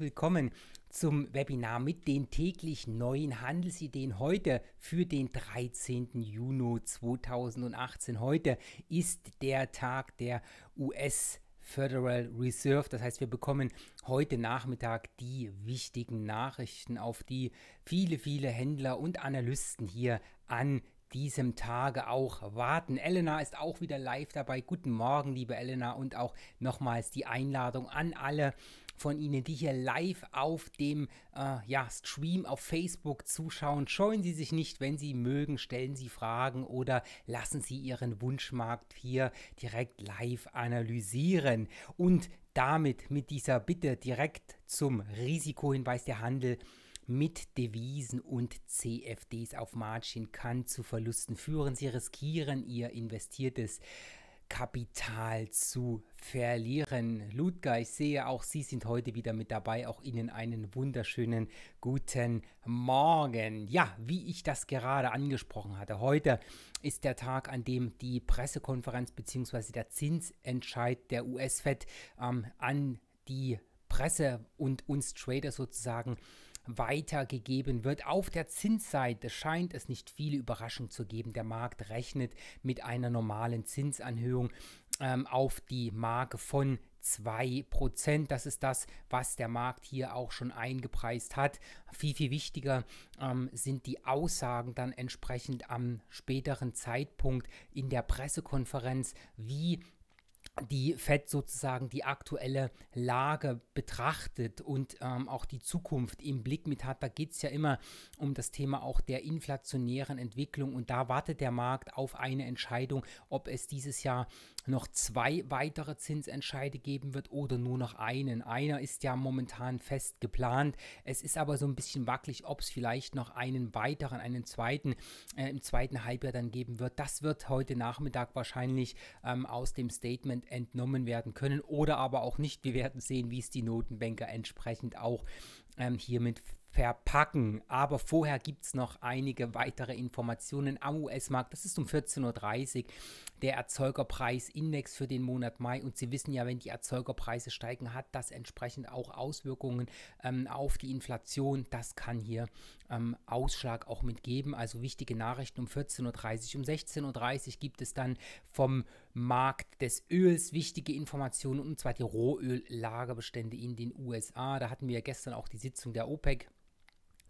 herzlich willkommen zum Webinar mit den täglich neuen Handelsideen heute für den 13. Juni 2018. Heute ist der Tag der US- Federal Reserve. Das heißt, wir bekommen heute Nachmittag die wichtigen Nachrichten, auf die viele, viele Händler und Analysten hier an diesem Tage auch warten. Elena ist auch wieder live dabei. Guten Morgen, liebe Elena, und auch nochmals die Einladung an alle von Ihnen, die hier live auf dem äh, ja, Stream auf Facebook zuschauen. Scheuen Sie sich nicht, wenn Sie mögen, stellen Sie Fragen oder lassen Sie Ihren Wunschmarkt hier direkt live analysieren. Und damit mit dieser Bitte direkt zum Risikohinweis der Handel mit Devisen und CFDs auf Margin kann zu Verlusten führen. Sie riskieren ihr investiertes äh, Kapital zu verlieren. Ludger, ich sehe auch Sie sind heute wieder mit dabei. Auch Ihnen einen wunderschönen guten Morgen. Ja, wie ich das gerade angesprochen hatte, heute ist der Tag, an dem die Pressekonferenz bzw. der Zinsentscheid der US-Fed ähm, an die Presse und uns Trader sozusagen weitergegeben wird. Auf der Zinsseite scheint es nicht viele Überraschungen zu geben. Der Markt rechnet mit einer normalen Zinsanhöhung ähm, auf die Marke von 2%. Das ist das, was der Markt hier auch schon eingepreist hat. Viel, viel wichtiger ähm, sind die Aussagen dann entsprechend am späteren Zeitpunkt in der Pressekonferenz, wie die FED sozusagen die aktuelle Lage betrachtet und ähm, auch die Zukunft im Blick mit hat. Da geht es ja immer um das Thema auch der inflationären Entwicklung und da wartet der Markt auf eine Entscheidung, ob es dieses Jahr noch zwei weitere Zinsentscheide geben wird oder nur noch einen. Einer ist ja momentan fest geplant. Es ist aber so ein bisschen wackelig, ob es vielleicht noch einen weiteren, einen zweiten äh, im zweiten Halbjahr dann geben wird. Das wird heute Nachmittag wahrscheinlich ähm, aus dem Statement entnommen werden können oder aber auch nicht. Wir werden sehen, wie es die Notenbanker entsprechend auch ähm, hiermit verpacken. Aber vorher gibt es noch einige weitere Informationen am US-Markt. Das ist um 14.30 Uhr der Erzeugerpreisindex für den Monat Mai. Und Sie wissen ja, wenn die Erzeugerpreise steigen, hat das entsprechend auch Auswirkungen ähm, auf die Inflation. Das kann hier ähm, Ausschlag auch mitgeben. Also wichtige Nachrichten um 14.30 Uhr. Um 16.30 Uhr gibt es dann vom Markt des Öls wichtige Informationen, und zwar die Rohöllagerbestände in den USA. Da hatten wir gestern auch die Sitzung der OPEC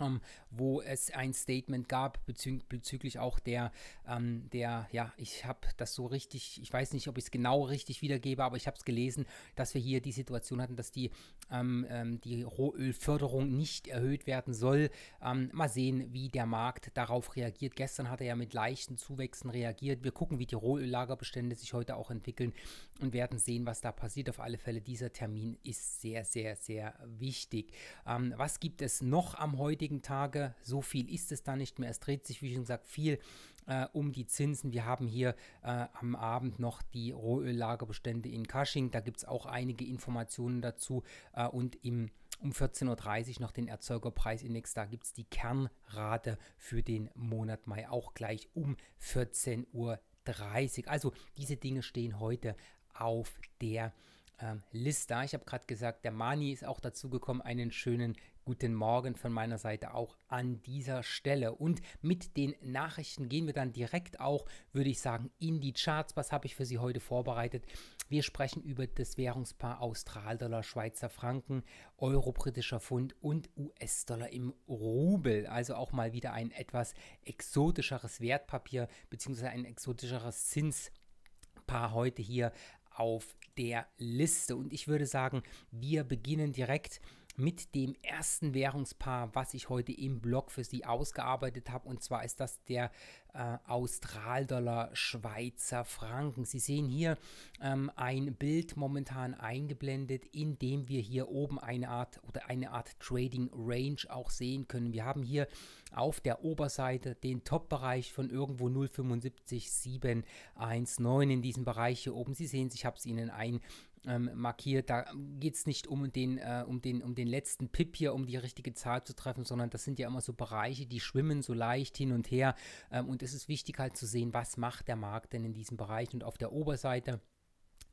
ähm, wo es ein Statement gab bezü bezüglich auch der, ähm, der, ja, ich habe das so richtig, ich weiß nicht, ob ich es genau richtig wiedergebe, aber ich habe es gelesen, dass wir hier die Situation hatten, dass die, ähm, ähm die Rohölförderung nicht erhöht werden soll. Ähm, mal sehen, wie der Markt darauf reagiert. Gestern hat er ja mit leichten Zuwächsen reagiert. Wir gucken, wie die Rohöllagerbestände sich heute auch entwickeln und werden sehen, was da passiert. Auf alle Fälle, dieser Termin ist sehr, sehr, sehr wichtig. Ähm, was gibt es noch am heutigen heutigen Tage. So viel ist es da nicht mehr. Es dreht sich, wie schon gesagt, viel äh, um die Zinsen. Wir haben hier äh, am Abend noch die Rohöllagerbestände in Cushing. Da gibt es auch einige Informationen dazu. Äh, und im um 14.30 Uhr noch den Erzeugerpreisindex. Da gibt es die Kernrate für den Monat Mai auch gleich um 14.30 Uhr. Also diese Dinge stehen heute auf der ähm, Liste. Ich habe gerade gesagt, der Mani ist auch dazu gekommen. Einen schönen Guten Morgen von meiner Seite auch an dieser Stelle. Und mit den Nachrichten gehen wir dann direkt auch, würde ich sagen, in die Charts. Was habe ich für Sie heute vorbereitet? Wir sprechen über das Währungspaar Australdollar, Schweizer Franken, Euro, britischer Pfund und US-Dollar im Rubel. Also auch mal wieder ein etwas exotischeres Wertpapier bzw. ein exotischeres Zinspaar heute hier auf der Liste. Und ich würde sagen, wir beginnen direkt mit mit dem ersten Währungspaar, was ich heute im Blog für Sie ausgearbeitet habe. Und zwar ist das der äh, Australdollar Schweizer Franken. Sie sehen hier ähm, ein Bild momentan eingeblendet, in dem wir hier oben eine Art oder eine Art Trading Range auch sehen können. Wir haben hier auf der Oberseite den Top-Bereich von irgendwo 0,75719 in diesem Bereich hier oben. Sie sehen ich habe es Ihnen ein ähm, markiert. Da geht es nicht um den, äh, um, den, um den letzten Pip hier, um die richtige Zahl zu treffen, sondern das sind ja immer so Bereiche, die schwimmen so leicht hin und her. Ähm, und es ist wichtig halt zu sehen, was macht der Markt denn in diesem Bereich. Und auf der Oberseite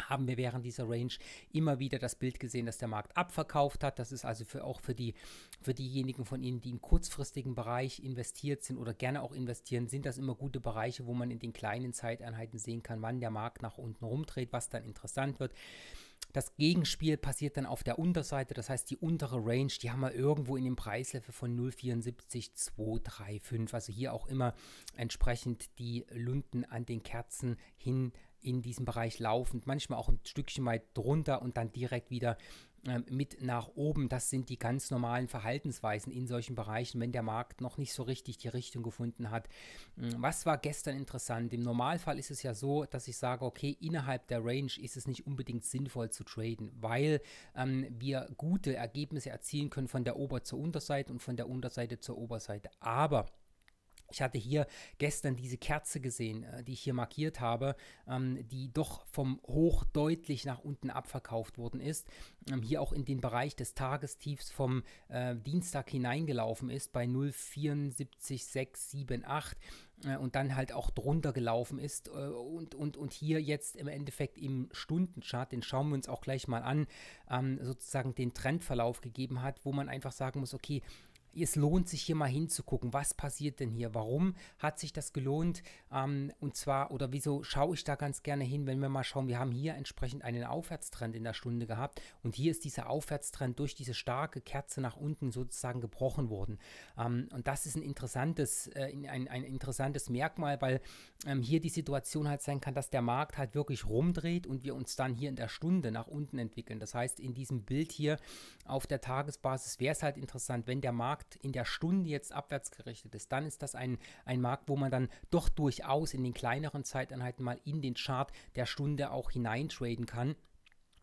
haben wir während dieser Range immer wieder das Bild gesehen, dass der Markt abverkauft hat. Das ist also für, auch für, die, für diejenigen von Ihnen, die im kurzfristigen Bereich investiert sind oder gerne auch investieren, sind das immer gute Bereiche, wo man in den kleinen Zeiteinheiten sehen kann, wann der Markt nach unten rumdreht, was dann interessant wird. Das Gegenspiel passiert dann auf der Unterseite, das heißt die untere Range, die haben wir irgendwo in dem Preislevel von 0,74,235. Also hier auch immer entsprechend die Lunden an den Kerzen hin in diesem Bereich laufend, manchmal auch ein Stückchen weit drunter und dann direkt wieder ähm, mit nach oben. Das sind die ganz normalen Verhaltensweisen in solchen Bereichen, wenn der Markt noch nicht so richtig die Richtung gefunden hat. Hm, was war gestern interessant? Im Normalfall ist es ja so, dass ich sage, okay, innerhalb der Range ist es nicht unbedingt sinnvoll zu traden, weil ähm, wir gute Ergebnisse erzielen können von der Ober- zur Unterseite und von der Unterseite zur Oberseite. Aber ich hatte hier gestern diese Kerze gesehen, äh, die ich hier markiert habe, ähm, die doch vom Hoch deutlich nach unten abverkauft worden ist. Ähm, hier auch in den Bereich des Tagestiefs vom äh, Dienstag hineingelaufen ist bei 0,74678 äh, und dann halt auch drunter gelaufen ist. und, und, und hier jetzt im Endeffekt im Stundenchart, den schauen wir uns auch gleich mal an, ähm, sozusagen den Trendverlauf gegeben hat, wo man einfach sagen muss, okay, es lohnt sich hier mal hinzugucken, was passiert denn hier, warum hat sich das gelohnt ähm, und zwar oder wieso schaue ich da ganz gerne hin, wenn wir mal schauen, wir haben hier entsprechend einen Aufwärtstrend in der Stunde gehabt und hier ist dieser Aufwärtstrend durch diese starke Kerze nach unten sozusagen gebrochen worden ähm, und das ist ein interessantes, äh, ein, ein interessantes Merkmal, weil ähm, hier die Situation halt sein kann, dass der Markt halt wirklich rumdreht und wir uns dann hier in der Stunde nach unten entwickeln. Das heißt, in diesem Bild hier auf der Tagesbasis wäre es halt interessant, wenn der Markt Markt in der Stunde jetzt abwärts gerichtet ist, dann ist das ein, ein Markt, wo man dann doch durchaus in den kleineren Zeiteinheiten mal in den Chart der Stunde auch hineintraden kann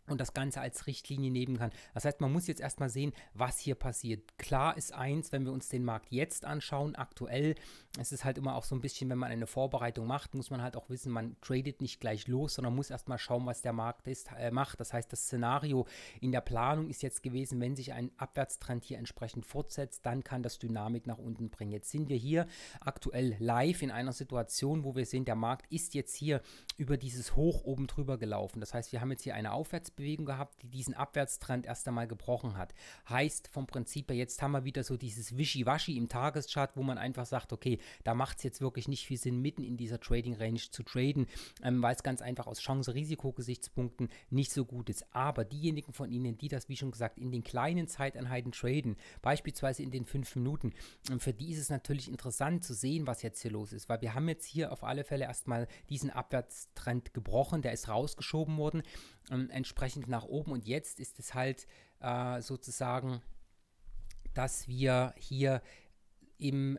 und das Ganze als Richtlinie nehmen kann. Das heißt, man muss jetzt erstmal sehen, was hier passiert. Klar ist eins, wenn wir uns den Markt jetzt anschauen, aktuell, es ist halt immer auch so ein bisschen, wenn man eine Vorbereitung macht, muss man halt auch wissen, man tradet nicht gleich los, sondern muss erstmal schauen, was der Markt ist, äh, macht. Das heißt, das Szenario in der Planung ist jetzt gewesen, wenn sich ein Abwärtstrend hier entsprechend fortsetzt, dann kann das Dynamik nach unten bringen. Jetzt sind wir hier aktuell live in einer Situation, wo wir sehen, der Markt ist jetzt hier über dieses Hoch oben drüber gelaufen. Das heißt, wir haben jetzt hier eine Aufwärtsbewegung Bewegung gehabt, die diesen Abwärtstrend erst einmal gebrochen hat. Heißt vom Prinzip her, jetzt haben wir wieder so dieses Wischiwaschi im Tageschart, wo man einfach sagt, okay, da macht es jetzt wirklich nicht viel Sinn, mitten in dieser Trading Range zu traden, ähm, weil es ganz einfach aus Chance-Risiko-Gesichtspunkten nicht so gut ist. Aber diejenigen von Ihnen, die das, wie schon gesagt, in den kleinen Zeiteinheiten traden, beispielsweise in den fünf Minuten, ähm, für die ist es natürlich interessant zu sehen, was jetzt hier los ist, weil wir haben jetzt hier auf alle Fälle erstmal diesen Abwärtstrend gebrochen, der ist rausgeschoben worden ähm, entsprechend nach oben. Und jetzt ist es halt äh, sozusagen, dass wir hier im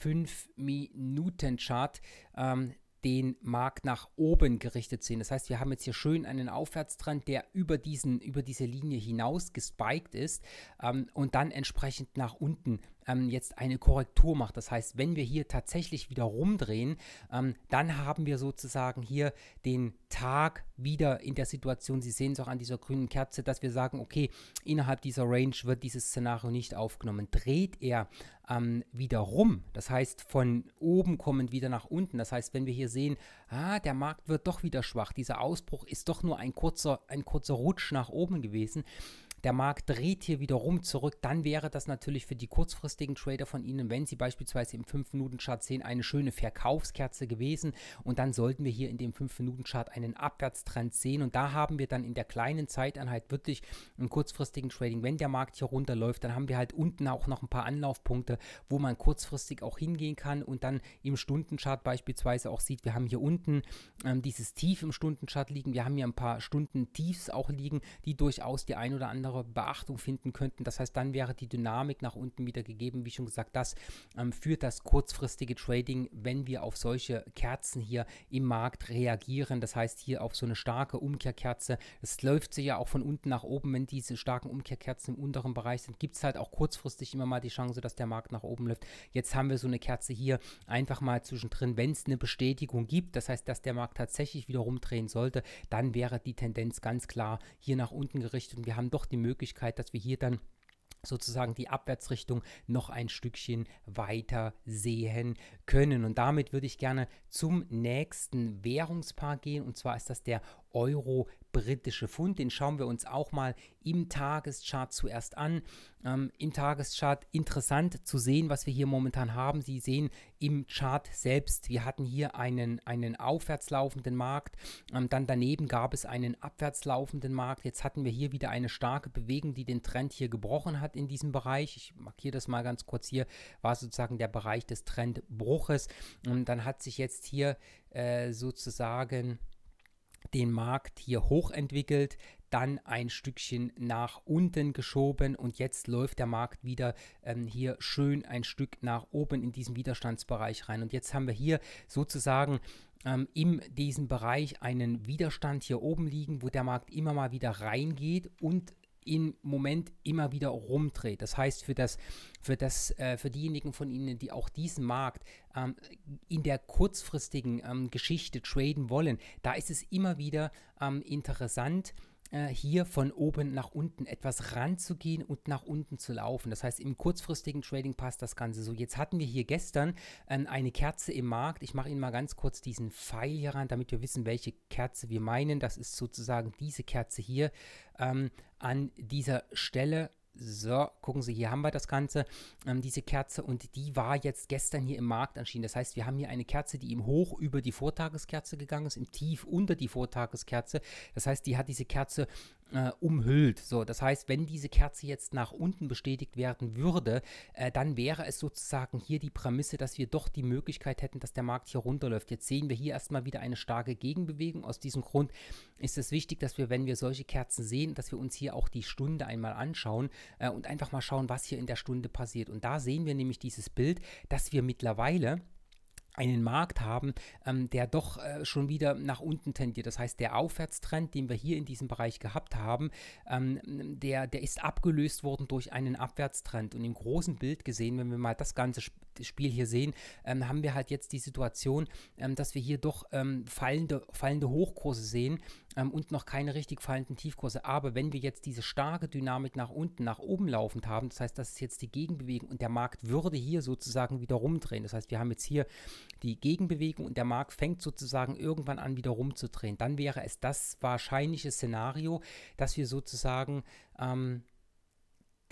5-Minuten-Chart ähm, den Markt nach oben gerichtet sehen. Das heißt, wir haben jetzt hier schön einen Aufwärtstrend, der über, diesen, über diese Linie hinaus gespiked ist ähm, und dann entsprechend nach unten ähm, jetzt eine Korrektur macht. Das heißt, wenn wir hier tatsächlich wieder rumdrehen, ähm, dann haben wir sozusagen hier den Tag wieder in der Situation, Sie sehen es auch an dieser grünen Kerze, dass wir sagen, okay, innerhalb dieser Range wird dieses Szenario nicht aufgenommen. Dreht er ähm, wieder rum, das heißt von oben kommend wieder nach unten, das heißt, wenn wir hier sehen, ah, der Markt wird doch wieder schwach, dieser Ausbruch ist doch nur ein kurzer, ein kurzer Rutsch nach oben gewesen, der Markt dreht hier wiederum zurück, dann wäre das natürlich für die kurzfristigen Trader von Ihnen, wenn Sie beispielsweise im 5-Minuten-Chart sehen, eine schöne Verkaufskerze gewesen. Und dann sollten wir hier in dem 5-Minuten-Chart einen Abwärtstrend sehen. Und da haben wir dann in der kleinen Zeiteinheit wirklich im kurzfristigen Trading, wenn der Markt hier runterläuft, dann haben wir halt unten auch noch ein paar Anlaufpunkte, wo man kurzfristig auch hingehen kann und dann im Stundenchart beispielsweise auch sieht, wir haben hier unten ähm, dieses Tief im Stundenchart liegen, wir haben hier ein paar Stunden Tiefs auch liegen, die durchaus die ein oder andere andere Beachtung finden könnten. Das heißt, dann wäre die Dynamik nach unten wieder gegeben. Wie schon gesagt, das ähm, führt das kurzfristige Trading, wenn wir auf solche Kerzen hier im Markt reagieren. Das heißt, hier auf so eine starke Umkehrkerze. Es läuft sich ja auch von unten nach oben. Wenn diese starken Umkehrkerzen im unteren Bereich sind, gibt es halt auch kurzfristig immer mal die Chance, dass der Markt nach oben läuft. Jetzt haben wir so eine Kerze hier einfach mal zwischendrin, wenn es eine Bestätigung gibt. Das heißt, dass der Markt tatsächlich wieder rumdrehen sollte, dann wäre die Tendenz ganz klar hier nach unten gerichtet. Und wir haben doch die Möglichkeit, dass wir hier dann sozusagen die Abwärtsrichtung noch ein Stückchen weiter sehen können. Und damit würde ich gerne zum nächsten Währungspaar gehen, und zwar ist das der Euro britische Pfund. Den schauen wir uns auch mal im Tageschart zuerst an. Ähm, Im Tageschart interessant zu sehen, was wir hier momentan haben. Sie sehen im Chart selbst, wir hatten hier einen, einen aufwärts laufenden Markt. Ähm, dann daneben gab es einen abwärts laufenden Markt. Jetzt hatten wir hier wieder eine starke Bewegung, die den Trend hier gebrochen hat in diesem Bereich. Ich markiere das mal ganz kurz hier. War sozusagen der Bereich des Trendbruches. Und ähm, dann hat sich jetzt hier äh, sozusagen den Markt hier hochentwickelt, dann ein Stückchen nach unten geschoben und jetzt läuft der Markt wieder ähm, hier schön ein Stück nach oben in diesen Widerstandsbereich rein. Und jetzt haben wir hier sozusagen ähm, in diesem Bereich einen Widerstand hier oben liegen, wo der Markt immer mal wieder reingeht und im Moment immer wieder rumdreht. Das heißt, für, das, für, das, äh, für diejenigen von Ihnen, die auch diesen Markt ähm, in der kurzfristigen ähm, Geschichte traden wollen, da ist es immer wieder ähm, interessant, äh, hier von oben nach unten etwas ranzugehen und nach unten zu laufen. Das heißt, im kurzfristigen Trading passt das Ganze so. Jetzt hatten wir hier gestern ähm, eine Kerze im Markt. Ich mache Ihnen mal ganz kurz diesen Pfeil hier ran, damit wir wissen, welche Kerze wir meinen. Das ist sozusagen diese Kerze hier ähm, an dieser Stelle so, gucken Sie, hier haben wir das Ganze, ähm, diese Kerze und die war jetzt gestern hier im Markt erschienen. Das heißt, wir haben hier eine Kerze, die im Hoch über die Vortageskerze gegangen ist, im Tief unter die Vortageskerze. Das heißt, die hat diese Kerze äh, umhüllt. So, das heißt, wenn diese Kerze jetzt nach unten bestätigt werden würde, äh, dann wäre es sozusagen hier die Prämisse, dass wir doch die Möglichkeit hätten, dass der Markt hier runterläuft. Jetzt sehen wir hier erstmal wieder eine starke Gegenbewegung. Aus diesem Grund ist es wichtig, dass wir, wenn wir solche Kerzen sehen, dass wir uns hier auch die Stunde einmal anschauen äh, und einfach mal schauen, was hier in der Stunde passiert. Und da sehen wir nämlich dieses Bild, dass wir mittlerweile einen Markt haben, ähm, der doch äh, schon wieder nach unten tendiert. Das heißt, der Aufwärtstrend, den wir hier in diesem Bereich gehabt haben, ähm, der, der ist abgelöst worden durch einen Abwärtstrend. Und im großen Bild gesehen, wenn wir mal das Ganze Spiel hier sehen, ähm, haben wir halt jetzt die Situation, ähm, dass wir hier doch ähm, fallende, fallende Hochkurse sehen ähm, und noch keine richtig fallenden Tiefkurse. Aber wenn wir jetzt diese starke Dynamik nach unten, nach oben laufend haben, das heißt, das ist jetzt die Gegenbewegung und der Markt würde hier sozusagen wieder rumdrehen. Das heißt, wir haben jetzt hier die Gegenbewegung und der Markt fängt sozusagen irgendwann an wieder rumzudrehen. Dann wäre es das wahrscheinliche Szenario, dass wir sozusagen ähm,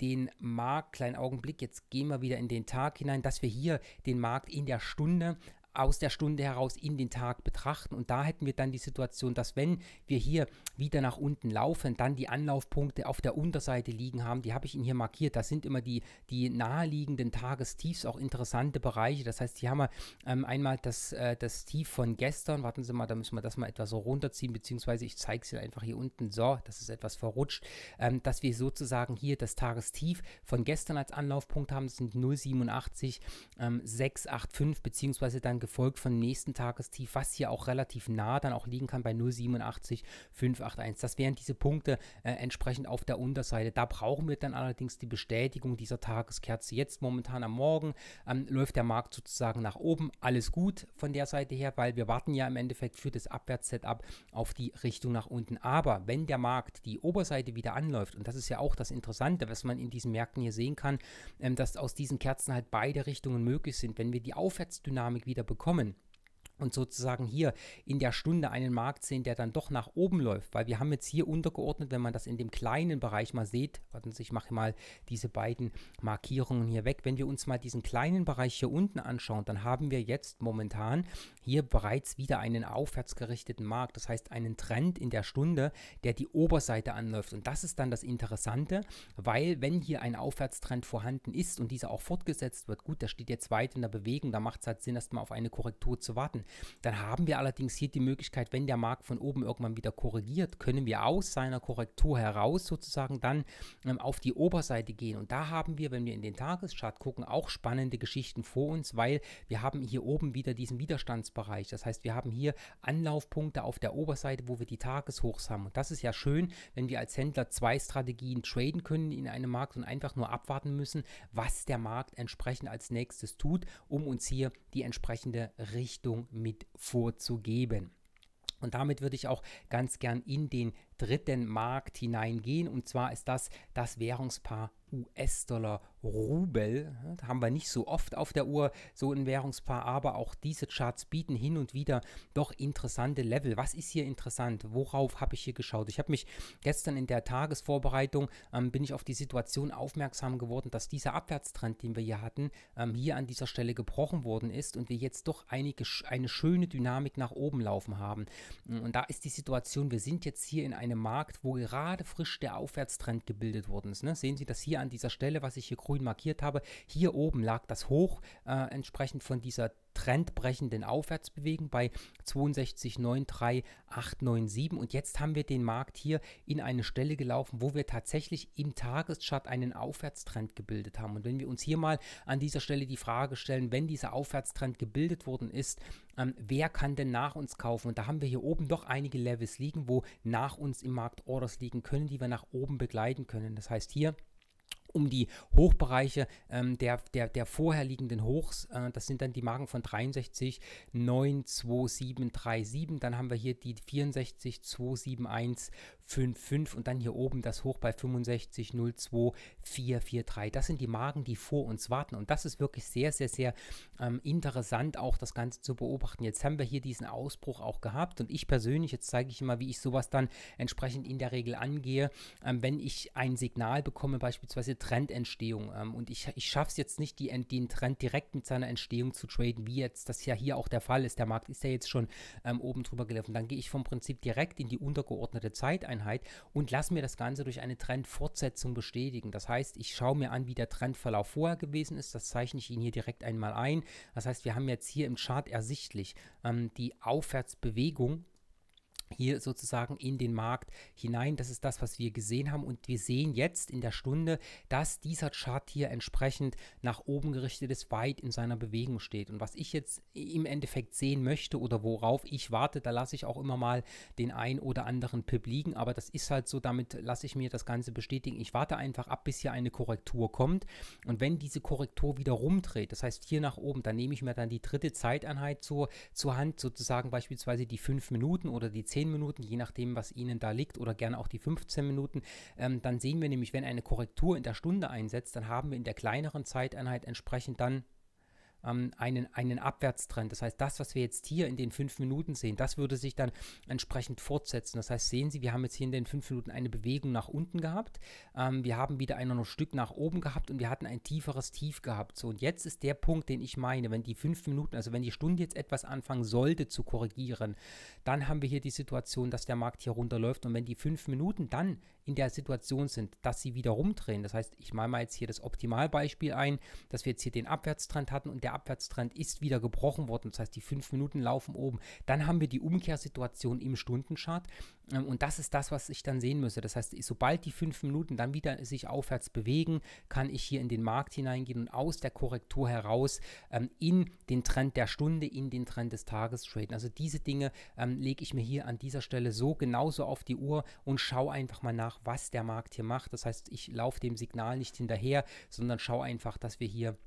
den Markt, kleinen Augenblick, jetzt gehen wir wieder in den Tag hinein, dass wir hier den Markt in der Stunde aus der Stunde heraus in den Tag betrachten. Und da hätten wir dann die Situation, dass wenn wir hier wieder nach unten laufen, dann die Anlaufpunkte auf der Unterseite liegen haben. Die habe ich Ihnen hier markiert. Das sind immer die, die naheliegenden Tagestiefs, auch interessante Bereiche. Das heißt, hier haben wir ähm, einmal das, äh, das Tief von gestern. Warten Sie mal, da müssen wir das mal etwas so runterziehen, beziehungsweise ich zeige es Ihnen einfach hier unten. So, das ist etwas verrutscht, ähm, dass wir sozusagen hier das Tagestief von gestern als Anlaufpunkt haben. Das sind 0,87, ähm, 6,85, beziehungsweise dann gefolgt vom nächsten Tagestief, was hier auch relativ nah dann auch liegen kann bei 0,87,581. Das wären diese Punkte äh, entsprechend auf der Unterseite. Da brauchen wir dann allerdings die Bestätigung dieser Tageskerze. Jetzt momentan am Morgen ähm, läuft der Markt sozusagen nach oben. Alles gut von der Seite her, weil wir warten ja im Endeffekt für das Abwärtssetup auf die Richtung nach unten. Aber wenn der Markt die Oberseite wieder anläuft, und das ist ja auch das Interessante, was man in diesen Märkten hier sehen kann, ähm, dass aus diesen Kerzen halt beide Richtungen möglich sind. Wenn wir die Aufwärtsdynamik wieder bekommen, bekommen und sozusagen hier in der Stunde einen Markt sehen, der dann doch nach oben läuft, weil wir haben jetzt hier untergeordnet, wenn man das in dem kleinen Bereich mal sieht, warten Sie, ich mache mal diese beiden Markierungen hier weg, wenn wir uns mal diesen kleinen Bereich hier unten anschauen, dann haben wir jetzt momentan hier bereits wieder einen aufwärts gerichteten Markt, das heißt einen Trend in der Stunde, der die Oberseite anläuft und das ist dann das Interessante, weil wenn hier ein Aufwärtstrend vorhanden ist und dieser auch fortgesetzt wird, gut, da steht jetzt weit in der Bewegung, da macht es halt Sinn, erstmal auf eine Korrektur zu warten. Dann haben wir allerdings hier die Möglichkeit, wenn der Markt von oben irgendwann wieder korrigiert, können wir aus seiner Korrektur heraus sozusagen dann ähm, auf die Oberseite gehen. Und da haben wir, wenn wir in den Tageschart gucken, auch spannende Geschichten vor uns, weil wir haben hier oben wieder diesen Widerstandsbereich. Das heißt, wir haben hier Anlaufpunkte auf der Oberseite, wo wir die Tageshochs haben. Und das ist ja schön, wenn wir als Händler zwei Strategien traden können in einem Markt und einfach nur abwarten müssen, was der Markt entsprechend als nächstes tut, um uns hier die entsprechende Richtung mit vorzugeben. Und damit würde ich auch ganz gern in den dritten Markt hineingehen. Und zwar ist das das Währungspaar US-Dollar Rubel. Da haben wir nicht so oft auf der Uhr so ein Währungspaar, aber auch diese Charts bieten hin und wieder doch interessante Level. Was ist hier interessant? Worauf habe ich hier geschaut? Ich habe mich gestern in der Tagesvorbereitung ähm, bin ich auf die Situation aufmerksam geworden, dass dieser Abwärtstrend, den wir hier hatten, ähm, hier an dieser Stelle gebrochen worden ist und wir jetzt doch einige, eine schöne Dynamik nach oben laufen haben. Und da ist die Situation, wir sind jetzt hier in einem einem Markt, wo gerade frisch der Aufwärtstrend gebildet worden ist. Ne? Sehen Sie das hier an dieser Stelle, was ich hier grün markiert habe. Hier oben lag das hoch, äh, entsprechend von dieser trendbrechenden Aufwärtsbewegung bei 62,93897 und jetzt haben wir den Markt hier in eine Stelle gelaufen, wo wir tatsächlich im Tageschart einen Aufwärtstrend gebildet haben. Und wenn wir uns hier mal an dieser Stelle die Frage stellen, wenn dieser Aufwärtstrend gebildet worden ist, ähm, wer kann denn nach uns kaufen? Und da haben wir hier oben doch einige Levels liegen, wo nach uns im Markt Orders liegen können, die wir nach oben begleiten können. Das heißt hier um die Hochbereiche ähm, der, der, der vorherliegenden Hochs. Äh, das sind dann die Marken von 63 9, 2, 7, 3, 7. Dann haben wir hier die 64 2, 7, 1, 5, 5 und dann hier oben das Hoch bei 65 0, 2, 4, 4, 3. Das sind die Marken, die vor uns warten. Und das ist wirklich sehr, sehr, sehr ähm, interessant, auch das Ganze zu beobachten. Jetzt haben wir hier diesen Ausbruch auch gehabt und ich persönlich, jetzt zeige ich immer, wie ich sowas dann entsprechend in der Regel angehe, ähm, wenn ich ein Signal bekomme, beispielsweise Trendentstehung. Ähm, und ich, ich schaffe es jetzt nicht, die, den Trend direkt mit seiner Entstehung zu traden, wie jetzt das ja hier auch der Fall ist. Der Markt ist ja jetzt schon ähm, oben drüber gelaufen. Dann gehe ich vom Prinzip direkt in die untergeordnete Zeiteinheit und lasse mir das Ganze durch eine Trendfortsetzung bestätigen. Das heißt, ich schaue mir an, wie der Trendverlauf vorher gewesen ist. Das zeichne ich Ihnen hier direkt einmal ein. Das heißt, wir haben jetzt hier im Chart ersichtlich ähm, die Aufwärtsbewegung hier sozusagen in den Markt hinein. Das ist das, was wir gesehen haben. Und wir sehen jetzt in der Stunde, dass dieser Chart hier entsprechend nach oben gerichtet ist, weit in seiner Bewegung steht. Und was ich jetzt im Endeffekt sehen möchte oder worauf ich warte, da lasse ich auch immer mal den ein oder anderen Pip liegen. Aber das ist halt so, damit lasse ich mir das Ganze bestätigen. Ich warte einfach ab, bis hier eine Korrektur kommt. Und wenn diese Korrektur wieder rumdreht, das heißt hier nach oben, dann nehme ich mir dann die dritte Zeiteinheit zur, zur Hand, sozusagen beispielsweise die fünf Minuten oder die 10 10 Minuten, je nachdem, was Ihnen da liegt oder gerne auch die 15 Minuten. Ähm, dann sehen wir nämlich, wenn eine Korrektur in der Stunde einsetzt, dann haben wir in der kleineren Zeiteinheit entsprechend dann ähm, einen, einen Abwärtstrend. Das heißt, das, was wir jetzt hier in den fünf Minuten sehen, das würde sich dann entsprechend fortsetzen. Das heißt, sehen Sie, wir haben jetzt hier in den fünf Minuten eine Bewegung nach unten gehabt. Ähm, wir haben wieder ein Stück nach oben gehabt und wir hatten ein tieferes Tief gehabt. So, und jetzt ist der Punkt, den ich meine, wenn die fünf Minuten, also wenn die Stunde jetzt etwas anfangen sollte zu korrigieren, dann haben wir hier die Situation, dass der Markt hier runterläuft. Und wenn die fünf Minuten dann in der Situation sind, dass sie wieder rumdrehen. Das heißt, ich male mal jetzt hier das Optimalbeispiel ein, dass wir jetzt hier den Abwärtstrend hatten und der Abwärtstrend ist wieder gebrochen worden. Das heißt, die fünf Minuten laufen oben. Dann haben wir die Umkehrsituation im Stundenchart ähm, und das ist das, was ich dann sehen müsste. Das heißt, sobald die fünf Minuten dann wieder sich aufwärts bewegen, kann ich hier in den Markt hineingehen und aus der Korrektur heraus ähm, in den Trend der Stunde, in den Trend des Tages traden. Also diese Dinge ähm, lege ich mir hier an dieser Stelle so genauso auf die Uhr und schaue einfach mal nach, nach, was der Markt hier macht. Das heißt, ich laufe dem Signal nicht hinterher, sondern schaue einfach, dass wir hier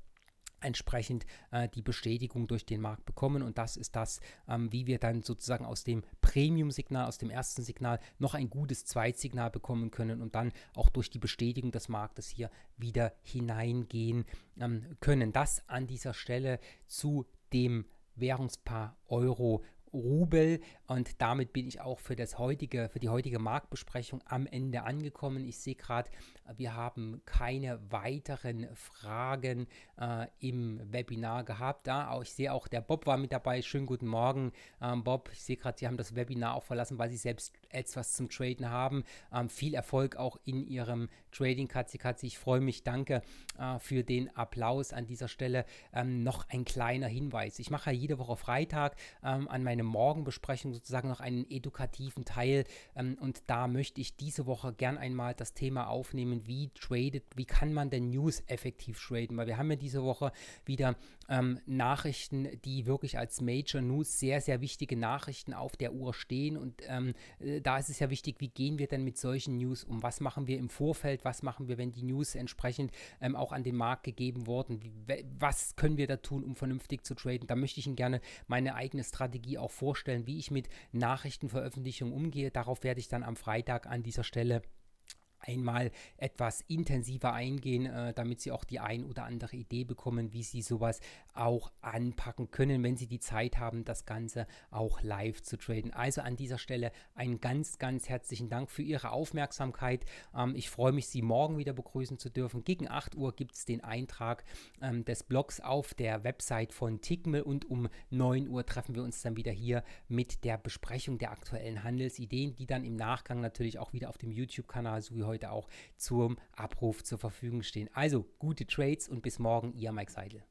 entsprechend äh, die Bestätigung durch den Markt bekommen. Und das ist das, ähm, wie wir dann sozusagen aus dem Premium-Signal, aus dem ersten Signal noch ein gutes Zweitsignal bekommen können und dann auch durch die Bestätigung des Marktes hier wieder hineingehen ähm, können. Das an dieser Stelle zu dem Währungspaar Euro Rubel. Und damit bin ich auch für, das heutige, für die heutige Marktbesprechung am Ende angekommen. Ich sehe gerade, wir haben keine weiteren Fragen äh, im Webinar gehabt. Da, ich sehe auch, der Bob war mit dabei. Schönen guten Morgen, ähm, Bob. Ich sehe gerade, Sie haben das Webinar auch verlassen, weil Sie selbst etwas zum Traden haben. Ähm, viel Erfolg auch in Ihrem Trading, Katzi Katzi. Ich freue mich. Danke äh, für den Applaus an dieser Stelle. Ähm, noch ein kleiner Hinweis. Ich mache ja jede Woche Freitag ähm, an meine meine Morgenbesprechung sozusagen noch einen edukativen Teil. Ähm, und da möchte ich diese Woche gern einmal das Thema aufnehmen, wie tradet, wie kann man denn News effektiv traden? Weil wir haben ja diese Woche wieder ähm, Nachrichten, die wirklich als Major News sehr, sehr wichtige Nachrichten auf der Uhr stehen. Und ähm, äh, da ist es ja wichtig, wie gehen wir denn mit solchen News um? Was machen wir im Vorfeld? Was machen wir, wenn die News entsprechend ähm, auch an den Markt gegeben wurden? Wie, was können wir da tun, um vernünftig zu traden? Da möchte ich Ihnen gerne meine eigene Strategie auch vorstellen, wie ich mit Nachrichtenveröffentlichungen umgehe. Darauf werde ich dann am Freitag an dieser Stelle einmal etwas intensiver eingehen, äh, damit Sie auch die ein oder andere Idee bekommen, wie Sie sowas auch anpacken können, wenn Sie die Zeit haben, das Ganze auch live zu traden. Also an dieser Stelle einen ganz, ganz herzlichen Dank für Ihre Aufmerksamkeit. Ähm, ich freue mich, Sie morgen wieder begrüßen zu dürfen. Gegen 8 Uhr gibt es den Eintrag ähm, des Blogs auf der Website von Tickmill und um 9 Uhr treffen wir uns dann wieder hier mit der Besprechung der aktuellen Handelsideen, die dann im Nachgang natürlich auch wieder auf dem YouTube-Kanal so wie heute heute auch zum Abruf zur Verfügung stehen. Also gute Trades und bis morgen, ihr Mike Seidel.